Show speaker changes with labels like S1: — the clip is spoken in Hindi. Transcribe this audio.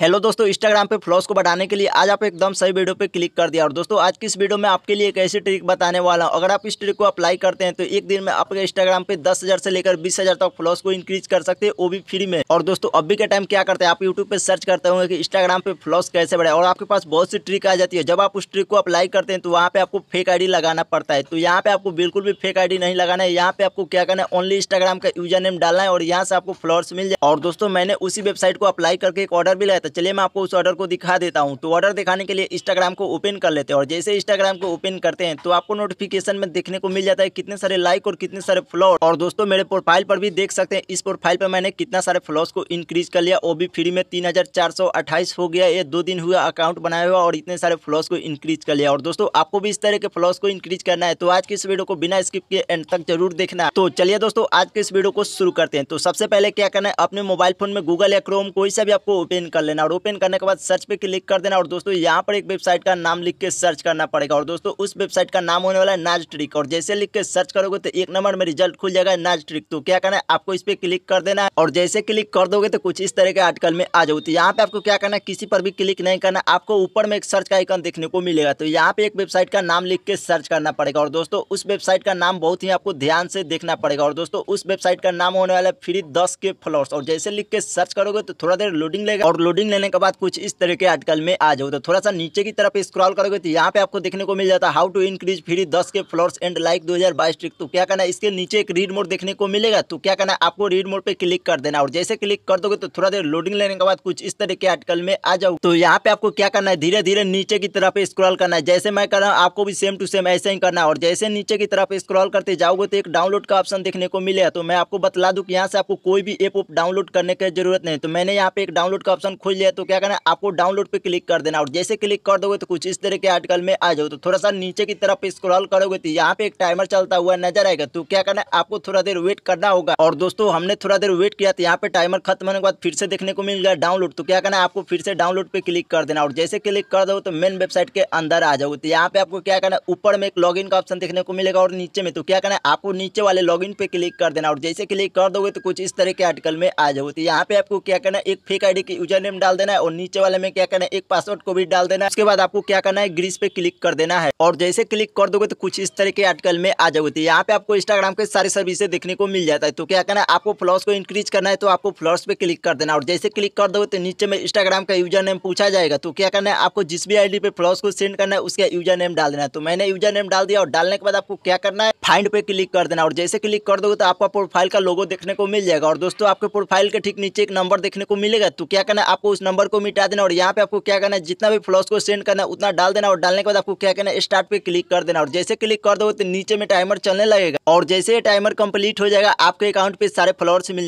S1: हेलो दोस्तों इंस्टाग्राम पे फ्लॉस को बढ़ाने के लिए आज आप एकदम सही वीडियो पे क्लिक कर दिया और दोस्तों आज की इस वीडियो में आपके लिए एक ऐसी ट्रिक बताने वाला हूँ अगर आप इस ट्रिक को अप्लाई करते हैं तो एक दिन में आपके इंस्टाग्राम पे दस हज़ार से लेकर बीस हज़ार तक फ्लॉस को इंक्रीज कर सकते हैं वो भी फ्री में और दोस्तों अभी के टाइम क्या करते हैं आप यूट्यूब पर सर्च करते होंगे कि इंस्टाग्राम पर फ्लॉस कैसे बढ़ाए और आपके पास बहुत सी ट्रिक आ जाती है जब आप उस ट्रिक को अप्लाई करते हैं तो वहाँ पर आपको फेक आई लगाना पड़ता है तो यहाँ पर आपको बिल्कुल भी फेक आई नहीं लगाना है यहाँ पर आपको क्या करना है ओनली इंस्टाग्राम का यूजर नेम डालना है और यहाँ से आपको फ्लॉर्स मिल जाए और दोस्तों मैंने उसी वेबसाइट को अप्लाई करके एक ऑर्डर भी लाया तो चलिए मैं आपको उस ऑर्डर को दिखा देता हूँ तो ऑर्डर दिखाने के लिए इंस्टाग्राम को ओपन कर लेते हैं और जैसे इंस्टाग्राम को ओपन करते हैं तो आपको नोटिफिकेशन में देखने को मिल जाता है कितने सारे लाइक और कितने सारे फ्लो और दोस्तों मेरे प्रोफाइल पर भी देख सकते हैं इस प्रोफाइल पर मैंने कितना सारे फ्लोस को इंक्रीज कर लिया वो भी फ्री में तीन हो गया ये दो दिन हुआ अकाउंट बनाया हुआ और इतने सारे फ्लोस को इंक्रीज कर लिया और दोस्तों आपको भी इस तरह के फ्लोस को इंक्रीज करना है तो आज की इस वीडियो को बिना स्किप के एंड तक जरूर देखना तो चलिए दोस्तों आज के इस वीडियो को शुरू करते हैं तो सबसे पहले क्या करना है अपने मोबाइल फोन में गूगल या क्रोम कोई सा भी आपको ओपन कर लेना देना और ओपन करने के बाद सर्च पे क्लिक कर देना और दोस्तों यहाँ पर एक वेबसाइट का नाम लिख के सर्च करना पड़ेगा और दोस्तों उस वेबसाइट का नाम होने वाला है नाज ट्रिक और जैसे लिख के सर्च करोगे तो एक नंबर में रिजल्ट खुल जाएगा नाज ट्रिक तो क्या करना है आपको इस पर क्लिक कर देना है और जैसे क्लिक कर दोगे तो कुछ इस तरह के आर्टिकल में आ जाओ तो यहाँ पे आपको क्या करना है किसी पर भी क्लिक नहीं करना आपको ऊपर में एक सर्च का आइकन देखने को मिलेगा तो यहाँ पे एक वेबसाइट का नाम लिख के सर्च करना पड़ेगा और दोस्तों उस वेबसाइट का नाम बहुत ही आपको ध्यान से देखना पड़ेगा और दोस्तों उस वेबसाइट का नाम होने वाला है फ्री दस के फ्लोर्स और जैसे लिख के सर्च करोगे तो थोड़ा देर लोडिंग लेगा और लोडिंग रीडिंग लेने के बाद कुछ इस तरह के आर्टिकल में आ जाओ तो थोड़ा सा नीचे की तरफ स्क्रॉल करोगे तो यहाँ पे आपको देखने को मिल जाता है हाउ टू इंक्रीज फ्री दस के फ्लोर्स एंड लाइक दो ट्रिक तो क्या करना है इसके नीचे एक रीड मोड देखने को मिलेगा तो क्या करना है आपको रीड मोड पर क्लिक कर देना और जैसे क्लिक कर दोगे तो थोड़ा देर लोडिंग लेने के बाद कुछ इस तरह के आर्टिकल में आ जाओ तो यहाँ पे आपको क्या करना है धीरे धीरे नीचे की तरफ स्क्रॉल करना है जैसे मैं कर रहा हूँ आपको भी सेम टू सेम ऐसे ही करना है और जैसे नीचे की तरफ स्क्रॉल करते जाओगे तो एक डाउनलोड का ऑप्शन देखने को मिलेगा तो मैं आपको बता दू की यहाँ से आपको कोई भी एप डाउनलोड करने की जरूरत नहीं तो मैंने यहाँ पे एक डाउनलोड का ऑप्शन खोज लिया तो क्या करना है आपको डाउनलोड पर क्लिक कर देना और जैसे क्लिक कर दोगे तो कुछ इस तरह के आर्टिकल में आ जाओ तो थोड़ा सा नीचे की तरफ स्क्रॉल करोगे तो यहाँ पे एक टाइमर चलता हुआ नजर आएगा तो क्या करना है आपको थोड़ा देर वेट करना होगा और दोस्तों हमने थोड़ा देर वेट किया तो यहाँ पे टाइमर खत्म होने के बाद फिर से देखने को मिल गया डाउनलोड तो क्या करना है आपको फिर से डाउनलोड पे क्लिक कर देना और जैसे क्लिक कर दो तो मेन वेबसाइट के अंदर आ जाओ तो यहाँ पे आपको क्या करना है ऊपर में एक लॉग का ऑप्शन देखने को मिलेगा और नीचे में तो क्या करना है आपको नीचे वाले लॉग पे क्लिक कर देना और जैसे क्लिक कर दोगे तो कुछ इस तरह के आर्टिकल में आ जाओ तो यहाँ पे आपको क्या करना है एक फेक आईडी के यूजर नेम डाल देना है और नीचे वाले में क्या करना है एक पासवर्ड को भी डाल देना है उसके बाद आपको क्या करना है ग्रीस पे क्लिक कर देना है और जैसे क्लिक कर दोगे तो कुछ इस तरह के आर्टिकल में आ जाओगे यहाँ पे आपको इंस्टाग्राम के सारी सर्विस देखने को मिल जाता है तो क्या करना है आपको फ्लॉर्स को इंक्रीज करना है तो आपको फ्लॉर्स पे क्लिक कर देना और जैसे क्लिक कर दोगे तो नीचे में इंस्टाग्राम का यूजर नेम पूछा जाएगा तो क्या करना है आपको जिस भी आईडी पे फ्लॉर्स को सेंड करना है उसका यूजर नेम डाल देना है तो मैंने यूजर नेम डाल दिया और डालने के बाद आपको क्या करना है फाइंड पे क्लिक कर देना और जैसे क्लिक कर दोगे तो आपका प्रोफाइल का लोगो देखने को मिल जाएगा और दोस्तों आपके प्रोफाइल के ठीक नीचे एक नंबर देखने को मिलेगा तो क्या करना है आपको आपको उस नंबर को मिटा देना और यहाँ पे आपको क्या करना है जितना भी फ्लॉस को सेंड करना है उतना डाल देना और डालने के बाद आपको क्या करना है स्टार्ट पे क्लिक कर देना और जैसे क्लिक कर दो तो नीचे में टाइमर चलने लगेगा और जैसे टाइमर कंप्लीट हो जाएगा आपके अकाउंट पे सारे फ्लॉर्स मिल